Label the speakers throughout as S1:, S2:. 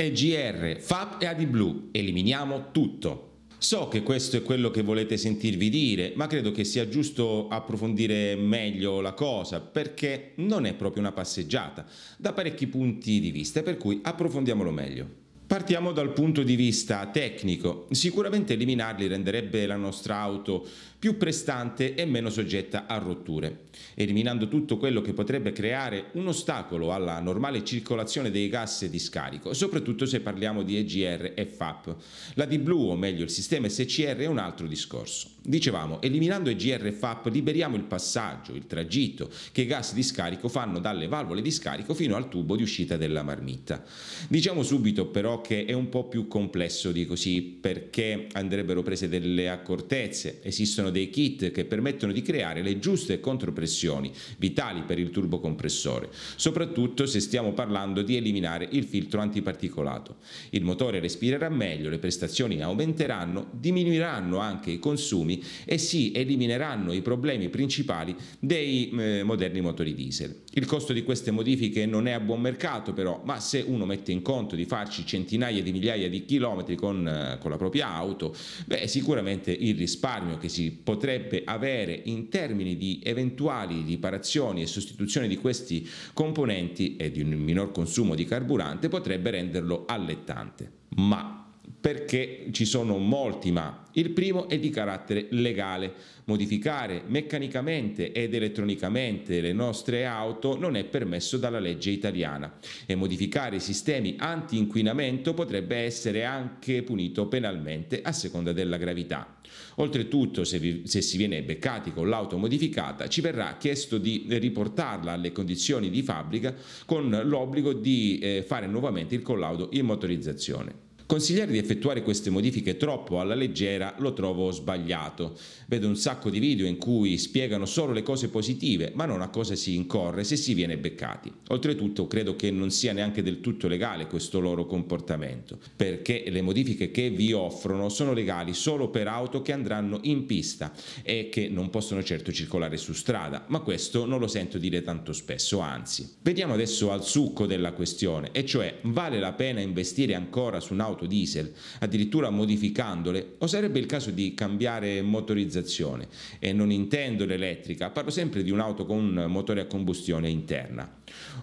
S1: EGR, FAP e AdiBlu. Eliminiamo tutto. So che questo è quello che volete sentirvi dire, ma credo che sia giusto approfondire meglio la cosa, perché non è proprio una passeggiata, da parecchi punti di vista, per cui approfondiamolo meglio. Partiamo dal punto di vista tecnico. Sicuramente eliminarli renderebbe la nostra auto più prestante e meno soggetta a rotture, eliminando tutto quello che potrebbe creare un ostacolo alla normale circolazione dei gas di scarico, soprattutto se parliamo di EGR e FAP. La di blu, o meglio il sistema SCR, è un altro discorso. Dicevamo, eliminando EGR e FAP liberiamo il passaggio, il tragitto che i gas di scarico fanno dalle valvole di scarico fino al tubo di uscita della marmitta. Diciamo subito però che è un po' più complesso di così perché andrebbero prese delle accortezze, esistono esistono dei kit che permettono di creare le giuste contropressioni, vitali per il turbocompressore, soprattutto se stiamo parlando di eliminare il filtro antiparticolato. Il motore respirerà meglio, le prestazioni aumenteranno, diminuiranno anche i consumi e si elimineranno i problemi principali dei eh, moderni motori diesel. Il costo di queste modifiche non è a buon mercato però, ma se uno mette in conto di farci centinaia di migliaia di chilometri con, eh, con la propria auto, beh sicuramente il risparmio che si potrebbe avere in termini di eventuali riparazioni e sostituzione di questi componenti e di un minor consumo di carburante potrebbe renderlo allettante. Ma perché ci sono molti ma. Il primo è di carattere legale. Modificare meccanicamente ed elettronicamente le nostre auto non è permesso dalla legge italiana e modificare i sistemi anti-inquinamento potrebbe essere anche punito penalmente a seconda della gravità. Oltretutto, se, vi, se si viene beccati con l'auto modificata, ci verrà chiesto di riportarla alle condizioni di fabbrica con l'obbligo di eh, fare nuovamente il collaudo in motorizzazione. Consigliare di effettuare queste modifiche troppo alla leggera lo trovo sbagliato. Vedo un sacco di video in cui spiegano solo le cose positive, ma non a cosa si incorre se si viene beccati. Oltretutto credo che non sia neanche del tutto legale questo loro comportamento, perché le modifiche che vi offrono sono legali solo per auto che andranno in pista e che non possono certo circolare su strada, ma questo non lo sento dire tanto spesso, anzi. Vediamo adesso al succo della questione, e cioè vale la pena investire ancora su un'auto auto diesel, addirittura modificandole, o sarebbe il caso di cambiare motorizzazione e non intendo l'elettrica, parlo sempre di un'auto con motore a combustione interna.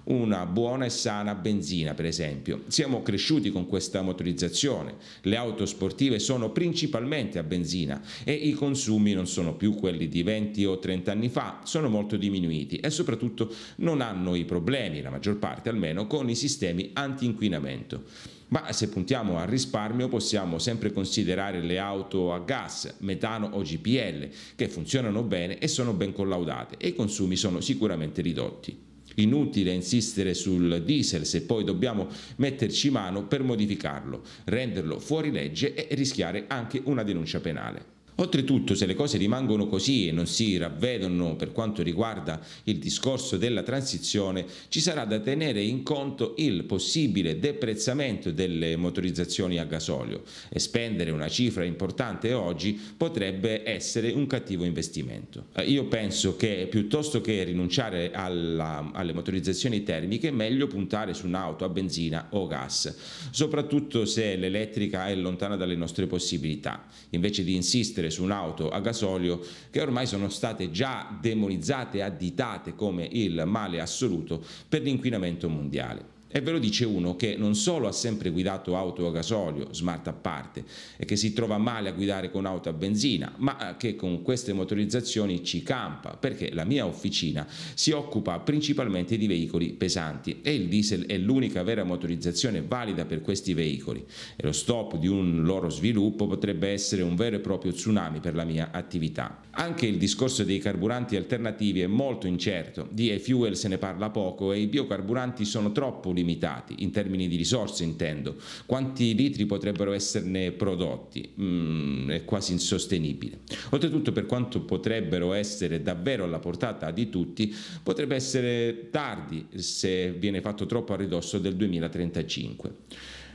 S1: Una buona e sana benzina, per esempio. Siamo cresciuti con questa motorizzazione. Le auto sportive sono principalmente a benzina e i consumi non sono più quelli di 20 o 30 anni fa, sono molto diminuiti e soprattutto non hanno i problemi, la maggior parte almeno, con i sistemi anti-inquinamento ma se puntiamo al risparmio possiamo sempre considerare le auto a gas, metano o GPL, che funzionano bene e sono ben collaudate e i consumi sono sicuramente ridotti. Inutile insistere sul diesel se poi dobbiamo metterci mano per modificarlo, renderlo fuori legge e rischiare anche una denuncia penale. Oltretutto, se le cose rimangono così e non si ravvedono per quanto riguarda il discorso della transizione, ci sarà da tenere in conto il possibile deprezzamento delle motorizzazioni a gasolio e spendere una cifra importante oggi potrebbe essere un cattivo investimento. Eh, io penso che piuttosto che rinunciare alla, alle motorizzazioni termiche, è meglio puntare su un'auto a benzina o gas, soprattutto se l'elettrica è lontana dalle nostre possibilità. Invece di insistere spingere su un'auto a gasolio che ormai sono state già demonizzate e additate come il male assoluto per l'inquinamento mondiale. E ve lo dice uno che non solo ha sempre guidato auto a gasolio, smart a parte, e che si trova male a guidare con auto a benzina, ma eh, che con queste motorizzazioni ci campa, perché la mia officina si occupa principalmente di veicoli pesanti e il diesel è l'unica vera motorizzazione valida per questi veicoli e lo stop di un loro sviluppo potrebbe essere un vero e proprio tsunami per la mia attività. Anche il discorso dei carburanti alternativi è molto incerto, di e-fuel se ne parla poco e i biocarburanti sono troppo limitati limitati, in termini di risorse intendo, quanti litri potrebbero esserne prodotti, mm, è quasi insostenibile. Oltretutto per quanto potrebbero essere davvero alla portata di tutti, potrebbe essere tardi se viene fatto troppo a ridosso del 2035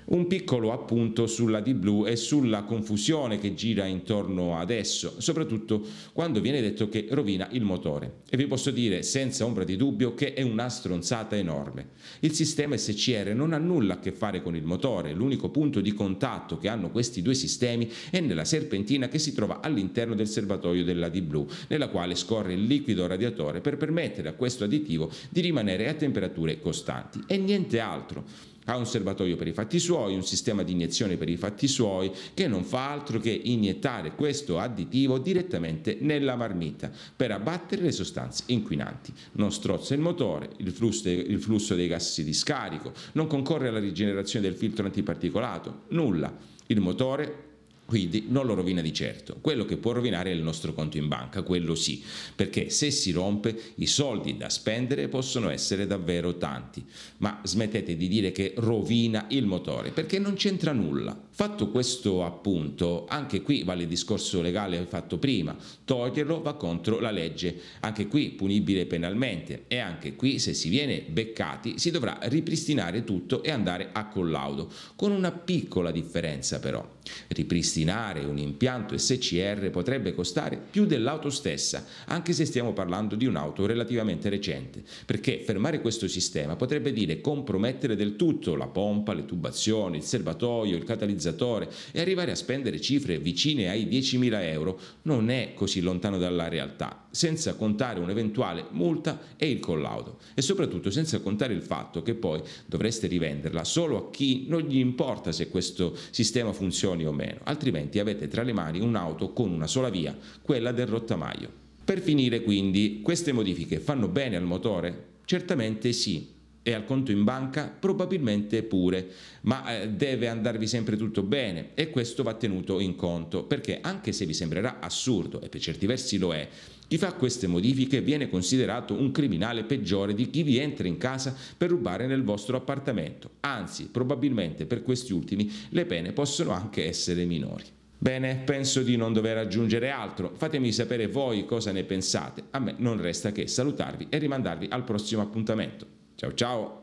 S1: un piccolo appunto sulla Di Blu e sulla confusione che gira intorno ad esso, soprattutto quando viene detto che rovina il motore. E vi posso dire senza ombra di dubbio che è una stronzata enorme. Il sistema SCR non ha nulla a che fare con il motore, l'unico punto di contatto che hanno questi due sistemi è nella serpentina che si trova all'interno del serbatoio della Di Blu, nella quale scorre il liquido radiatore per permettere a questo additivo di rimanere a temperature costanti e niente altro ha un serbatoio per i fatti suoi, un sistema di iniezione per i fatti suoi che non fa altro che iniettare questo additivo direttamente nella marmita per abbattere le sostanze inquinanti. Non strozza il motore, il flusso, il flusso dei gas di scarico, non concorre alla rigenerazione del filtro antiparticolato, nulla. Il motore quindi non lo rovina di certo. Quello che può rovinare è il nostro conto in banca, quello sì, perché se si rompe i soldi da spendere possono essere davvero tanti. Ma smettete di dire che rovina il motore, perché non c'entra nulla. Fatto questo appunto, anche qui vale il discorso legale fatto prima, toglierlo va contro la legge, anche qui punibile penalmente e anche qui se si viene beccati si dovrà ripristinare tutto e andare a collaudo, con una piccola differenza però. Ripristinare ripristinare un impianto SCR potrebbe costare più dell'auto stessa, anche se stiamo parlando di un'auto relativamente recente, perché fermare questo sistema potrebbe dire compromettere del tutto la pompa, le tubazioni, il serbatoio, il catalizzatore e arrivare a spendere cifre vicine ai 10.000 euro non è così lontano dalla realtà senza contare un'eventuale multa e il collaudo e soprattutto senza contare il fatto che poi dovreste rivenderla solo a chi non gli importa se questo sistema funzioni o meno, altrimenti avete tra le mani un'auto con una sola via, quella del rottamaio. Per finire quindi, queste modifiche fanno bene al motore? Certamente sì, e al conto in banca probabilmente pure, ma eh, deve andarvi sempre tutto bene e questo va tenuto in conto perché anche se vi sembrerà assurdo e per certi versi lo è, chi fa queste modifiche viene considerato un criminale peggiore di chi vi entra in casa per rubare nel vostro appartamento. Anzi, probabilmente per questi ultimi le pene possono anche essere minori. Bene, penso di non dover aggiungere altro. Fatemi sapere voi cosa ne pensate. A me non resta che salutarvi e rimandarvi al prossimo appuntamento. Ciao ciao!